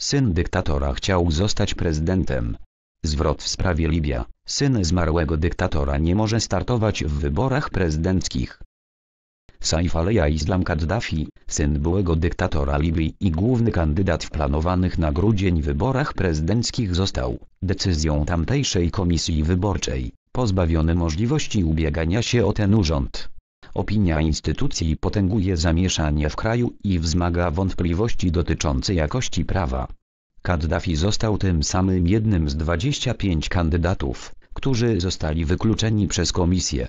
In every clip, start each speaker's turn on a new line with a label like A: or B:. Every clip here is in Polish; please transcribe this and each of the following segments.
A: Syn dyktatora chciał zostać prezydentem. Zwrot w sprawie Libia. Syn zmarłego dyktatora nie może startować w wyborach prezydenckich. Saif Aleja Islam Kaddafi, syn byłego dyktatora Libii i główny kandydat w planowanych na grudzień wyborach prezydenckich został, decyzją tamtejszej komisji wyborczej, pozbawiony możliwości ubiegania się o ten urząd. Opinia instytucji potęguje zamieszanie w kraju i wzmaga wątpliwości dotyczące jakości prawa. Kaddafi został tym samym jednym z 25 kandydatów, którzy zostali wykluczeni przez komisję.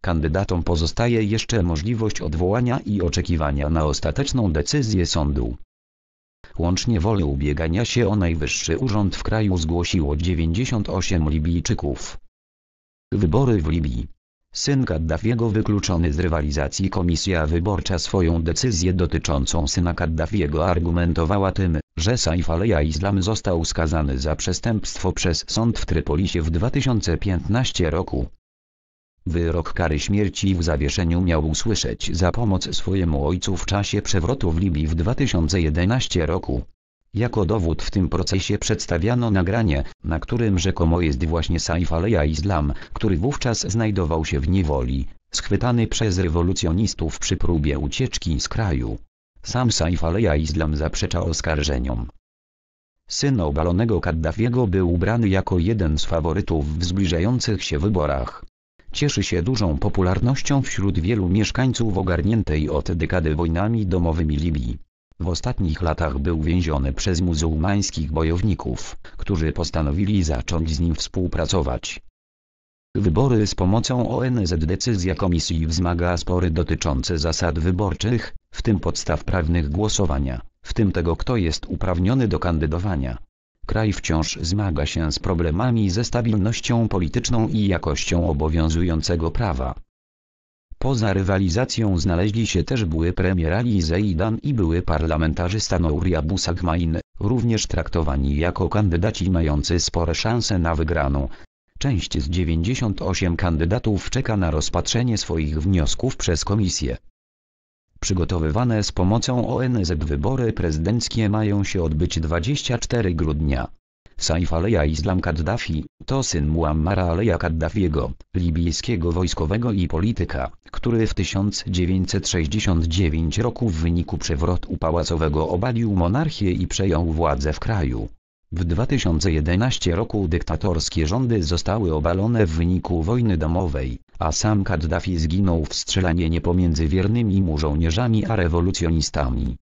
A: Kandydatom pozostaje jeszcze możliwość odwołania i oczekiwania na ostateczną decyzję sądu. Łącznie wolę ubiegania się o najwyższy urząd w kraju zgłosiło 98 Libijczyków. Wybory w Libii Syn Kaddafiego wykluczony z rywalizacji Komisja Wyborcza swoją decyzję dotyczącą syna Kaddafiego argumentowała tym, że Saif al-Islam został skazany za przestępstwo przez sąd w Trypolisie w 2015 roku. Wyrok kary śmierci w zawieszeniu miał usłyszeć za pomoc swojemu ojcu w czasie przewrotu w Libii w 2011 roku. Jako dowód w tym procesie przedstawiano nagranie, na którym rzekomo jest właśnie Saif Aleja Islam, który wówczas znajdował się w niewoli, schwytany przez rewolucjonistów przy próbie ucieczki z kraju. Sam Saif Aleja Islam zaprzecza oskarżeniom. Syn obalonego Kaddafiego był ubrany jako jeden z faworytów w zbliżających się wyborach. Cieszy się dużą popularnością wśród wielu mieszkańców ogarniętej od dekady wojnami domowymi Libii. W ostatnich latach był więziony przez muzułmańskich bojowników, którzy postanowili zacząć z nim współpracować. Wybory z pomocą ONZ Decyzja komisji wzmaga spory dotyczące zasad wyborczych, w tym podstaw prawnych głosowania, w tym tego kto jest uprawniony do kandydowania. Kraj wciąż zmaga się z problemami ze stabilnością polityczną i jakością obowiązującego prawa. Poza rywalizacją znaleźli się też były premier Ali Zeidan i były parlamentarzysta Nouria Busagmain, również traktowani jako kandydaci mający spore szanse na wygraną. Część z 98 kandydatów czeka na rozpatrzenie swoich wniosków przez komisję. Przygotowywane z pomocą ONZ wybory prezydenckie mają się odbyć 24 grudnia. Saif Aleja Islam Kaddafi, to syn Muammara Aleja Kaddafiego, libijskiego wojskowego i polityka, który w 1969 roku w wyniku przewrotu pałacowego obalił monarchię i przejął władzę w kraju. W 2011 roku dyktatorskie rządy zostały obalone w wyniku wojny domowej, a sam Kaddafi zginął w strzelaninie pomiędzy wiernymi mu żołnierzami a rewolucjonistami.